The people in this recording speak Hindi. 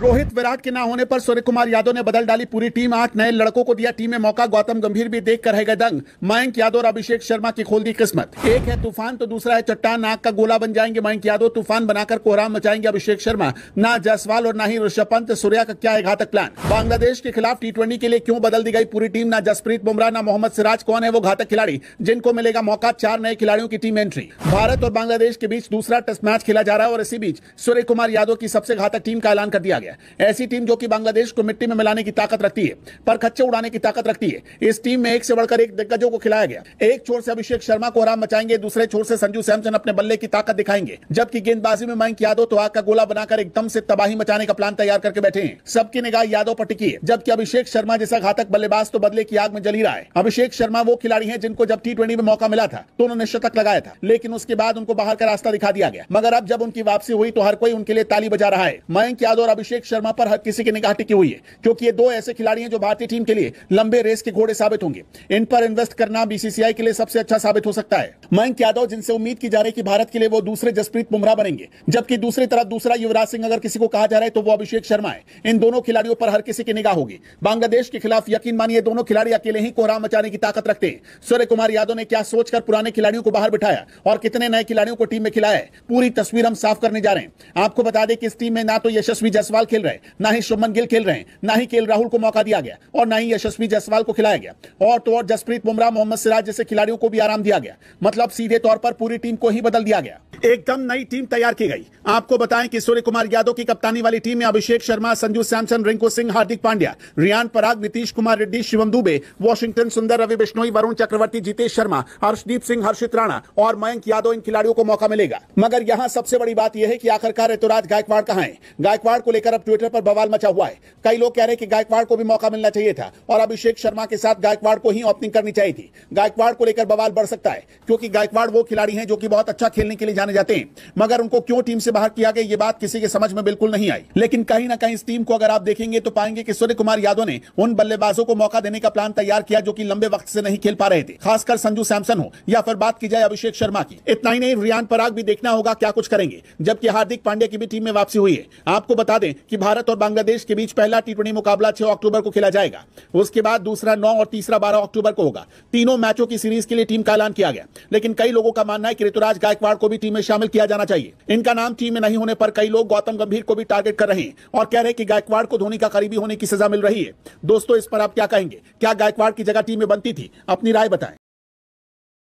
रोहित विराट के ना होने पर सूर्य कुमार यादव ने बदल डाली पूरी टीम आठ नए लड़कों को दिया टीम में मौका गौतम गंभीर भी देख कर रह गए दंग मयंक यादव और अभिषेक शर्मा की खोल दी किस्मत एक है तूफान तो दूसरा है चट्टान नाक का गोला बन जाएंगे मयंक यादव तूफान बनाकर कोहराम मचाएंगे अभिषेक शर्मा ना जायसवाल और ना ही ऋषभ पंत सूर्या का क्या है घातक प्लान बांग्लादेश के खिलाफ टी के लिए क्यों बदल दी गई पूरी टीम ना जसप्रीत बुमराह ना मोहम्मद सिराज कौन है वो घातक खिलाड़ी जिनको मिलेगा मौका चार नए खिलाड़ियों की टीम एंट्री भारत और बांग्लादेश के बीच दूसरा टेस्ट मैच खेला जा रहा है और इसी बीच सूर्य कुमार यादव की सबसे घातक टीम का ऐलान कर दिया गया है ऐसी टीम जो कि बांग्लादेश को मिट्टी में मिलाने की ताकत रखती है पर खच्चे उड़ाने की ताकत रखती है इस टीम में एक से बढ़कर एक दिग्गजों को खिलाया गया एक छोर से अभिषेक शर्मा को आराम मचाएंगे दूसरे छोर से संजू सैमसन अपने बल्ले की ताकत दिखाएंगे जबकि गेंदबाजी में मयंक यादव तो आग का गोला बनाकर एकदम से तबाही मचाने का प्लान तैयार करके बैठे हैं सबकी निगाह यादव पर टिकी है जबकि अभिषेक शर्मा जैसा घातक बल्लेबाज तो बदले की आग में जली रहा है अभिषेक शर्मा वो खिलाड़ी है जिनको जब टी में मौका मिला था तो उन्होंने शतक लगाया था लेकिन उसके बाद उनको बाहर का रास्ता दिखा दिया गया मगर अब जब उनकी वापसी हुई तो हर कोई उनके लिए ताली बजा रहा है मयंक यादव और अभिषेक अभिषेक शर्मा पर हर किसी की निगाह टिकी हुई है क्योंकि ये दो ऐसे खिलाड़ी हैं जो भारतीय टीम के लिए लंबे रेस के घोड़े साबित होंगे इन पर इन्वेस्ट करना बीसीसीआई के लिए सबसे अच्छा साबित हो सकता है मयंक यादव जिनसे उम्मीद की जा रही है कि भारत के लिए वो दूसरे जसप्रीत बुमराह बनेंगे जबकि दूसरी तरफ दूसरा युवराज सिंह अगर किसी को कहा जा रहा है तो वो अभिषेक शर्मा है इन दोनों खिलाड़ियों पर हर किसी की निगाह होगी बांग्लादेश के खिलाफ यकीन मानिए दोनों खिलाड़ी अकेले ही कोहराम मचाने की ताकत रखते हैं सूर्य कुमार यादव ने क्या सोचकर पुराने खिलाड़ियों को बाहर बिठाया और कितने नए खिलाड़ियों को टीम में खिलाया पूरी तस्वीर हम साफ करने जा रहे हैं आपको बता दें कि इस टीम में ना तो यशस्वी जसवाल खेल रहे ना ही शुभमन गिल खेल रहे हैं ना ही के राहुल को मौका दिया गया और ना ही यशस्वी जायसवाल को खिलाया गया और तो और जसप्रीत बुमराह मोहम्मद सिराज जैसे खिलाड़ियों को भी आराम दिया गया मतलब सीधे तौर पर पूरी टीम को ही बदल दिया गया एकदम नई टीम तैयार की गई आपको बताएं कि सूर्य कुमार यादव की कप्तानी वाली टीम में अभिषेक शर्मा संजू सैमसन रिंकू सिंह हार्दिक पांड्या रियान पराग नीतीश कुमार रेड्डी शिवम दुबे वॉशिंगटन सुंदर रवि बिश्नोई वरुण चक्रवर्ती जितेश शर्मा हर्षदीप सिंह हर्षित राणा और मयंक यादव इन खिलाड़ियों को मौका मिलेगा मगर यहाँ सबसे बड़ी बात यह है की आखिरकार ऋतुराज गायकवाड़ कहाँ है गायकवाड़ को लेकर अब ट्विटर पर बवाल मचा हुआ है कई लोग कह रहे हैं कि गायकवाड़ को भी मौका मिलना चाहिए था और अभिषेक शर्मा के साथ गायकवाड़ को ही ओपनिंग करनी चाहिए थी गायकवाड़ को लेकर बवाल बढ़ सकता है क्योंकि गायकवाड़ वो खिलाड़ी हैं जो कि बहुत अच्छा खेलने के लिए जाने जाते हैं मगर उनको क्यों टीम से बाहर किया गया ये बात किसी के समझ में बिल्कुल नहीं आई लेकिन कहीं ना कहीं इस टीम को अगर आप देखेंगे तो पाएंगे कि सूर्य कुमार यादव ने उन बल्लेबाजों को मौका देने का प्लान तैयार किया जो की लंबे वक्त से नहीं खेल पा रहे थे खासकर संजू सैमसन हो या फिर बात की जाए अभिषेक शर्मा की इतना ही नहीं रियान पराग भी देखना होगा क्या कुछ करेंगे जबकि हार्दिक पांड्या की भी टीम में वापसी हुई है आपको बता दें कि भारत और बांग्लादेश के बीच पहला टी मुकाबला छह अक्टूबर को खेला जाएगा उसके बाद दूसरा नौ और तीसरा बारह अक्टूबर को होगा तीनों मैचों की सीरीज के लिए टीम का ऐलान किया गया लेकिन कई लोगों का मानना है कि ऋतुराज गायकवाड़ को भी टीम में शामिल किया जाना चाहिए इनका नाम टीम में नहीं होने पर कई लोग गौतम गंभीर को भी टारगेट कर रहे हैं और कह रहे हैं कि गायकवाड़ को धोनी का करीबी होने की सजा मिल रही है दोस्तों इस पर आप क्या कहेंगे क्या गायकवाड़ की जगह टीम में बनती थी अपनी राय बताएं